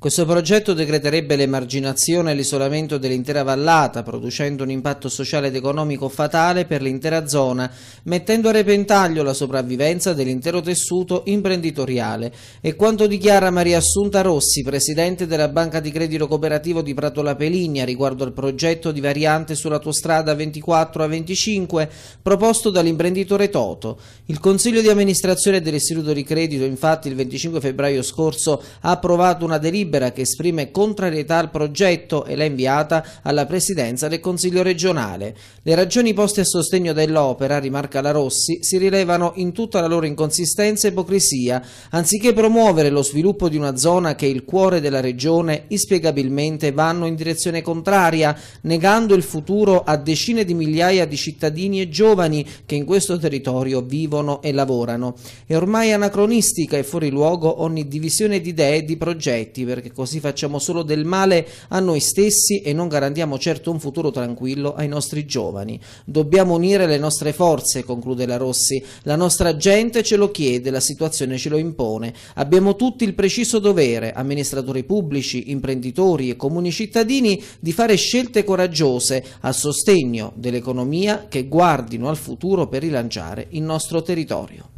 Questo progetto decreterebbe l'emarginazione e l'isolamento dell'intera vallata, producendo un impatto sociale ed economico fatale per l'intera zona, mettendo a repentaglio la sopravvivenza dell'intero tessuto imprenditoriale. E quanto dichiara Maria Assunta Rossi, presidente della Banca di Credito Cooperativo di Prato La Peligna, riguardo al progetto di variante sull'autostrada 24 a 25 proposto dall'imprenditore Toto. Il Consiglio di amministrazione dell'Istituto di Credito, infatti, il 25 febbraio scorso ha approvato una deriva delibera che esprime contrarietà al progetto e l'ha inviata alla Presidenza del Consiglio regionale. Le ragioni poste a sostegno dell'opera, rimarca la Rossi, si rilevano in tutta la loro inconsistenza e ipocrisia. Anziché promuovere lo sviluppo di una zona che è il cuore della regione, inspiegabilmente vanno in direzione contraria, negando il futuro a decine di migliaia di cittadini e giovani che in questo territorio vivono e lavorano. È ormai anacronistica e fuori luogo ogni divisione di idee e di progetti per perché così facciamo solo del male a noi stessi e non garantiamo certo un futuro tranquillo ai nostri giovani. Dobbiamo unire le nostre forze, conclude la Rossi. La nostra gente ce lo chiede, la situazione ce lo impone. Abbiamo tutti il preciso dovere, amministratori pubblici, imprenditori e comuni cittadini, di fare scelte coraggiose a sostegno dell'economia che guardino al futuro per rilanciare il nostro territorio.